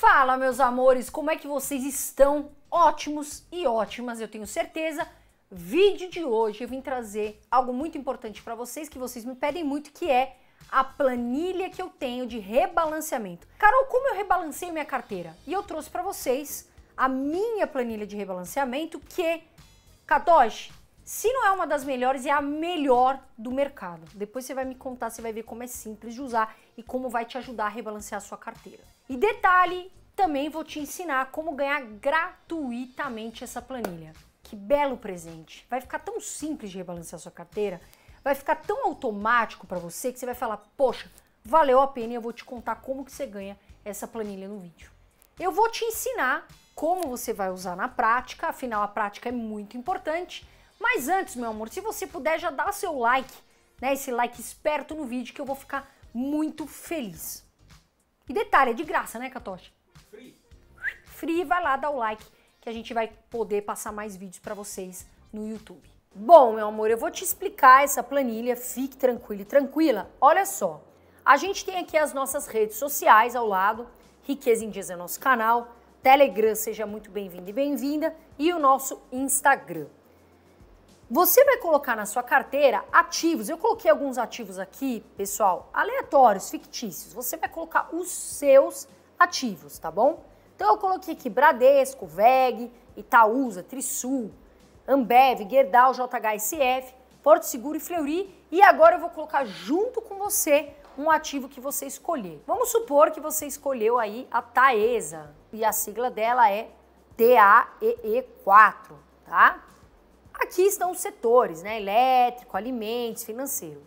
Fala, meus amores, como é que vocês estão? Ótimos e ótimas, eu tenho certeza. Vídeo de hoje eu vim trazer algo muito importante para vocês que vocês me pedem muito, que é a planilha que eu tenho de rebalanceamento. Carol, como eu rebalancei minha carteira? E eu trouxe para vocês a minha planilha de rebalanceamento que Kadosh, se não é uma das melhores, é a melhor do mercado. Depois você vai me contar, você vai ver como é simples de usar e como vai te ajudar a rebalancear a sua carteira. E detalhe, também vou te ensinar como ganhar gratuitamente essa planilha. Que belo presente! Vai ficar tão simples de rebalancear a sua carteira, vai ficar tão automático para você que você vai falar: "Poxa, valeu a pena" e eu vou te contar como que você ganha essa planilha no vídeo. Eu vou te ensinar como você vai usar na prática, afinal a prática é muito importante mas antes, meu amor, se você puder já dá seu like, né, esse like esperto no vídeo que eu vou ficar muito feliz. E detalhe, é de graça, né, Katoshi? Free. Free, vai lá dar o like que a gente vai poder passar mais vídeos para vocês no YouTube. Bom, meu amor, eu vou te explicar essa planilha, fique tranquilo e tranquila. Olha só, a gente tem aqui as nossas redes sociais ao lado, Riqueza em Dias é nosso canal, Telegram, seja muito bem-vindo e bem-vinda, e o nosso Instagram. Você vai colocar na sua carteira ativos. Eu coloquei alguns ativos aqui, pessoal, aleatórios, fictícios. Você vai colocar os seus ativos, tá bom? Então eu coloquei aqui Bradesco, VEG, Itaúsa, Trisul, Ambev, Gerdau, JHSF, Porto Seguro e Fleury. E agora eu vou colocar junto com você um ativo que você escolher. Vamos supor que você escolheu aí a Taesa e a sigla dela é TAEE4, tá? Aqui estão os setores, né? Elétrico, alimentos, financeiro.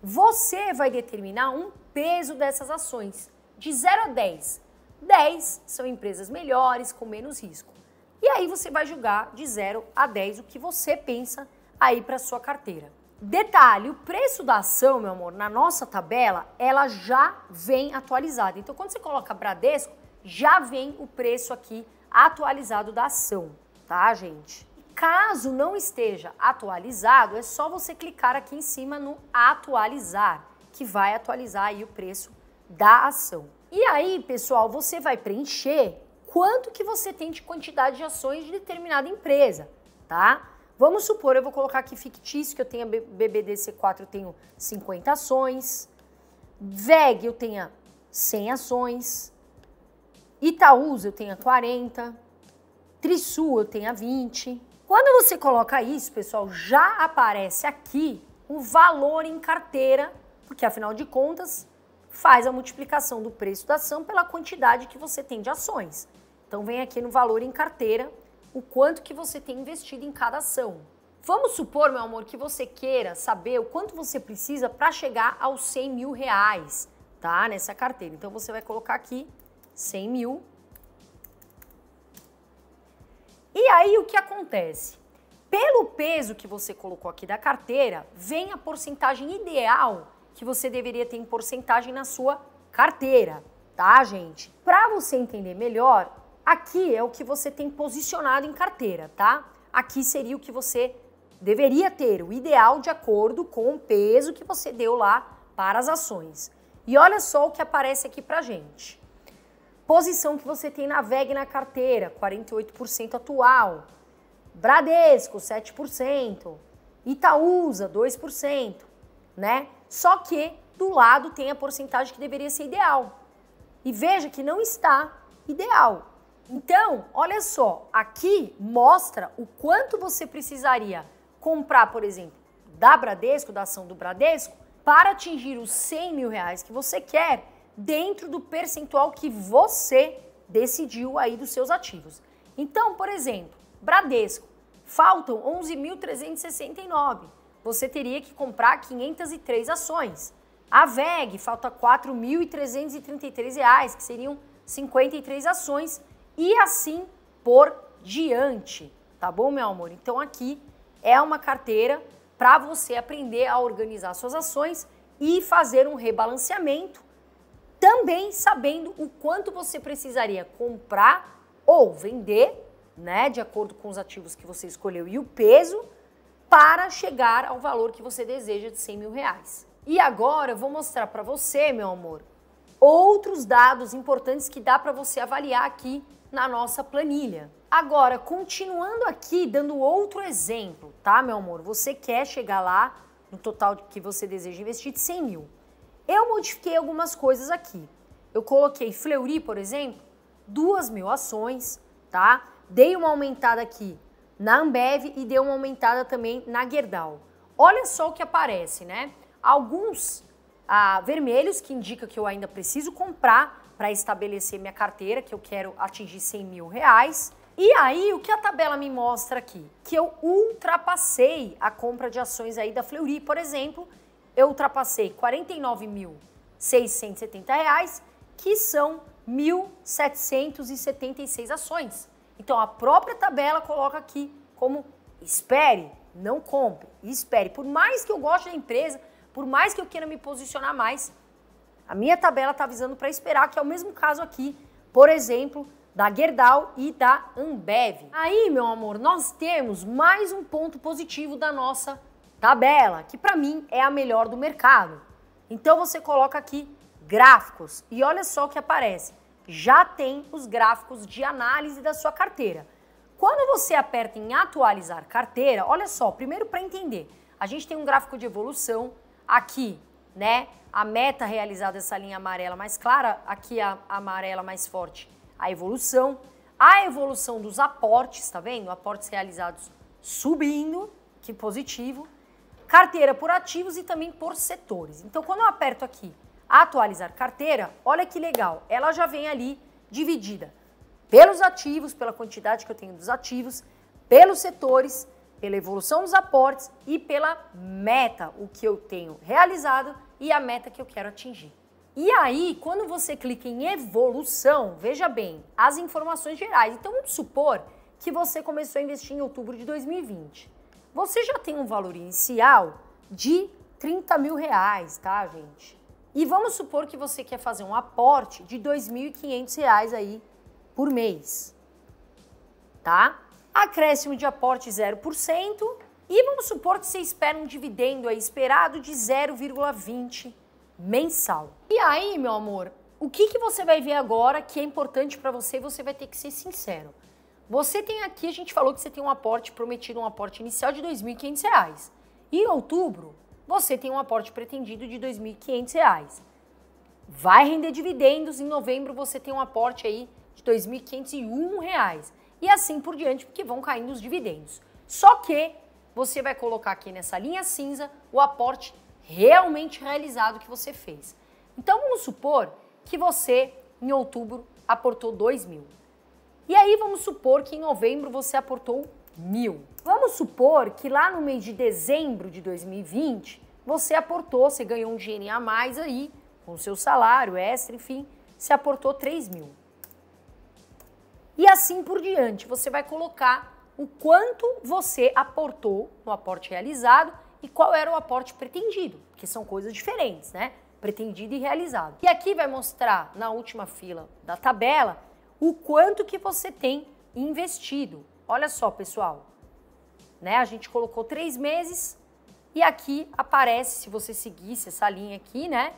Você vai determinar um peso dessas ações, de 0 a 10. 10 são empresas melhores, com menos risco. E aí você vai julgar de 0 a 10 o que você pensa aí para sua carteira. Detalhe, o preço da ação, meu amor, na nossa tabela, ela já vem atualizada. Então, quando você coloca Bradesco, já vem o preço aqui atualizado da ação, tá, gente? Caso não esteja atualizado, é só você clicar aqui em cima no atualizar, que vai atualizar aí o preço da ação. E aí, pessoal, você vai preencher quanto que você tem de quantidade de ações de determinada empresa, tá? Vamos supor, eu vou colocar aqui fictício que eu tenha BBDC4, eu tenho 50 ações. VEG eu tenha 100 ações. Itaúsa eu tenha 40. Trisul eu tenha 20. Quando você coloca isso, pessoal, já aparece aqui o valor em carteira, porque afinal de contas faz a multiplicação do preço da ação pela quantidade que você tem de ações. Então vem aqui no valor em carteira o quanto que você tem investido em cada ação. Vamos supor, meu amor, que você queira saber o quanto você precisa para chegar aos 100 mil reais, tá? Nessa carteira. Então você vai colocar aqui 100 mil e aí o que acontece? Pelo peso que você colocou aqui da carteira, vem a porcentagem ideal que você deveria ter em porcentagem na sua carteira, tá, gente? Para você entender melhor, aqui é o que você tem posicionado em carteira, tá? Aqui seria o que você deveria ter, o ideal de acordo com o peso que você deu lá para as ações. E olha só o que aparece aqui pra gente. Posição que você tem na VEG na carteira, 48% atual. Bradesco, 7%. Itaúsa, 2%. Né? Só que do lado tem a porcentagem que deveria ser ideal. E veja que não está ideal. Então, olha só, aqui mostra o quanto você precisaria comprar, por exemplo, da Bradesco, da ação do Bradesco, para atingir os 100 mil reais que você quer dentro do percentual que você decidiu aí dos seus ativos. Então, por exemplo, Bradesco, faltam 11.369. Você teria que comprar 503 ações. A VEG, falta R$ 4.333, que seriam 53 ações, e assim por diante. Tá bom, meu amor? Então aqui é uma carteira para você aprender a organizar suas ações e fazer um rebalanceamento também sabendo o quanto você precisaria comprar ou vender, né, de acordo com os ativos que você escolheu e o peso, para chegar ao valor que você deseja de 100 mil reais. E agora eu vou mostrar para você, meu amor, outros dados importantes que dá para você avaliar aqui na nossa planilha. Agora, continuando aqui, dando outro exemplo, tá, meu amor? Você quer chegar lá no total que você deseja investir de 100 mil. Eu modifiquei algumas coisas aqui. Eu coloquei Fleury, por exemplo, duas mil ações, tá? Dei uma aumentada aqui na Ambev e dei uma aumentada também na Gerdau. Olha só o que aparece, né? Alguns ah, vermelhos que indica que eu ainda preciso comprar para estabelecer minha carteira, que eu quero atingir 100 mil reais. E aí, o que a tabela me mostra aqui? Que eu ultrapassei a compra de ações aí da Fleury, por exemplo, eu ultrapassei R$ 49.670, que são 1.776 ações. Então a própria tabela coloca aqui como espere, não compre, espere. Por mais que eu goste da empresa, por mais que eu queira me posicionar mais, a minha tabela está avisando para esperar, que é o mesmo caso aqui, por exemplo, da Gerdau e da Ambev. Aí, meu amor, nós temos mais um ponto positivo da nossa tabela, que para mim é a melhor do mercado. Então você coloca aqui gráficos e olha só o que aparece. Já tem os gráficos de análise da sua carteira. Quando você aperta em atualizar carteira, olha só, primeiro para entender, a gente tem um gráfico de evolução aqui, né? A meta realizada essa linha amarela mais clara, aqui a amarela mais forte, a evolução, a evolução dos aportes, tá vendo? Aportes realizados subindo, que positivo, carteira por ativos e também por setores. Então, quando eu aperto aqui atualizar carteira, olha que legal, ela já vem ali dividida pelos ativos, pela quantidade que eu tenho dos ativos, pelos setores, pela evolução dos aportes e pela meta, o que eu tenho realizado e a meta que eu quero atingir. E aí, quando você clica em evolução, veja bem, as informações gerais. Então, vamos supor que você começou a investir em outubro de 2020. Você já tem um valor inicial de 30 mil reais, tá, gente? E vamos supor que você quer fazer um aporte de 2.500 reais aí por mês, tá? Acréscimo de aporte 0% e vamos supor que você espera um dividendo aí esperado de 0,20 mensal. E aí, meu amor, o que, que você vai ver agora que é importante para você você vai ter que ser sincero. Você tem aqui, a gente falou que você tem um aporte prometido, um aporte inicial de R$ 2.500. E em outubro, você tem um aporte pretendido de R$ 2.500. Vai render dividendos, em novembro você tem um aporte aí de R$ 2.501. E assim por diante, porque vão caindo os dividendos. Só que você vai colocar aqui nessa linha cinza o aporte realmente realizado que você fez. Então vamos supor que você, em outubro, aportou R$ mil. E aí vamos supor que em novembro você aportou mil. Vamos supor que lá no mês de dezembro de 2020 você aportou, você ganhou um dinheirinho a mais aí, com o seu salário extra, enfim, você aportou 3 mil. E assim por diante, você vai colocar o quanto você aportou no aporte realizado e qual era o aporte pretendido, que são coisas diferentes, né? Pretendido e realizado. E aqui vai mostrar na última fila da tabela o quanto que você tem investido. Olha só, pessoal. Né? A gente colocou três meses e aqui aparece, se você seguisse essa linha aqui, né?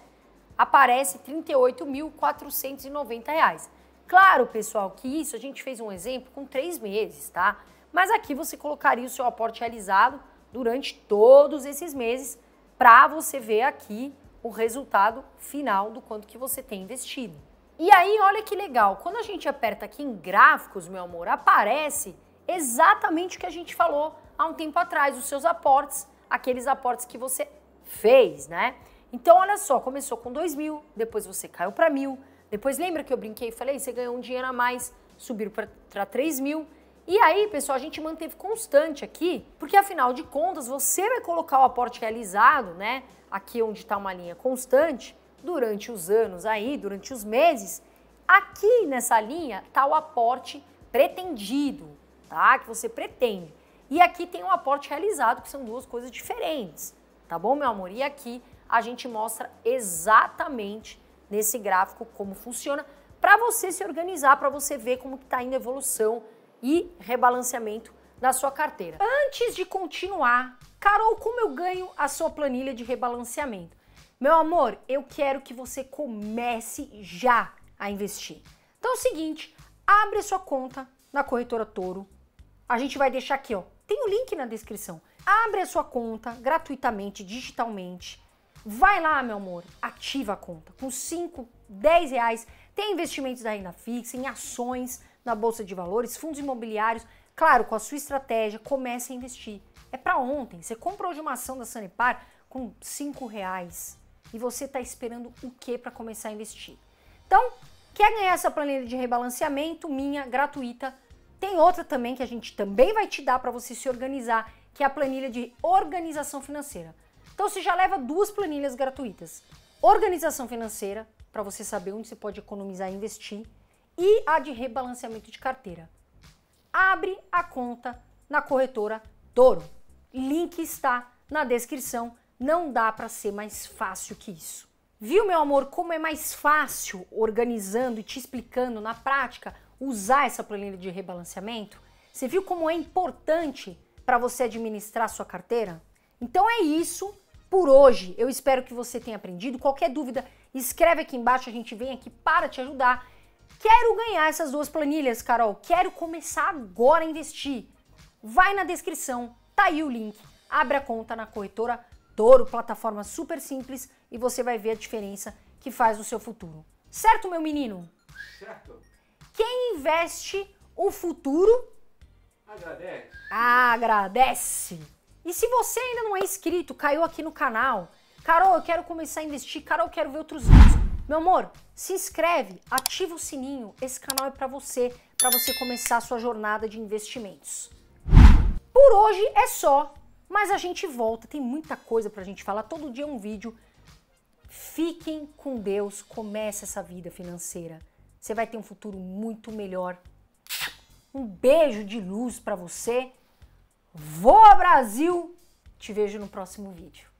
Aparece R$ 38.490. Claro, pessoal, que isso a gente fez um exemplo com três meses, tá? Mas aqui você colocaria o seu aporte realizado durante todos esses meses para você ver aqui o resultado final do quanto que você tem investido. E aí, olha que legal, quando a gente aperta aqui em gráficos, meu amor, aparece exatamente o que a gente falou há um tempo atrás, os seus aportes, aqueles aportes que você fez, né? Então, olha só, começou com 2 mil, depois você caiu para mil, depois lembra que eu brinquei e falei, você ganhou um dinheiro a mais, subiu para 3 mil. E aí, pessoal, a gente manteve constante aqui, porque afinal de contas, você vai colocar o aporte realizado, né? Aqui onde está uma linha constante, durante os anos aí, durante os meses, aqui nessa linha está o aporte pretendido, tá? Que você pretende. E aqui tem o um aporte realizado, que são duas coisas diferentes, tá bom, meu amor? E aqui a gente mostra exatamente nesse gráfico como funciona para você se organizar, para você ver como está indo a evolução e rebalanceamento da sua carteira. Antes de continuar, Carol, como eu ganho a sua planilha de rebalanceamento? Meu amor, eu quero que você comece já a investir. Então é o seguinte, abre a sua conta na corretora Toro. A gente vai deixar aqui, ó. Tem o um link na descrição. Abre a sua conta gratuitamente, digitalmente. Vai lá, meu amor, ativa a conta. Com 5, 10 reais, tem investimentos da renda fixa, em ações na Bolsa de Valores, fundos imobiliários. Claro, com a sua estratégia, comece a investir. É para ontem. Você compra hoje uma ação da Sanepar com 5 reais. E você está esperando o que para começar a investir? Então, quer ganhar essa planilha de rebalanceamento minha gratuita? Tem outra também que a gente também vai te dar para você se organizar, que é a planilha de organização financeira. Então você já leva duas planilhas gratuitas. Organização financeira, para você saber onde você pode economizar e investir, e a de rebalanceamento de carteira. Abre a conta na corretora Toro. Link está na descrição. Não dá para ser mais fácil que isso. Viu, meu amor, como é mais fácil organizando e te explicando na prática usar essa planilha de rebalanceamento? Você viu como é importante para você administrar sua carteira? Então é isso por hoje. Eu espero que você tenha aprendido. Qualquer dúvida, escreve aqui embaixo, a gente vem aqui para te ajudar. Quero ganhar essas duas planilhas, Carol. Quero começar agora a investir. Vai na descrição, tá aí o link. Abre a conta na corretora Toro, plataforma super simples e você vai ver a diferença que faz no seu futuro. Certo, meu menino? Certo. Quem investe o futuro agradece. Agradece. E se você ainda não é inscrito, caiu aqui no canal, Carol, eu quero começar a investir, Carol, eu quero ver outros vídeos. Meu amor, se inscreve, ativa o sininho. Esse canal é para você, para você começar a sua jornada de investimentos. Por hoje é só. Mas a gente volta, tem muita coisa para a gente falar. Todo dia um vídeo. Fiquem com Deus, comece essa vida financeira. Você vai ter um futuro muito melhor. Um beijo de luz para você. Voa Brasil! Te vejo no próximo vídeo.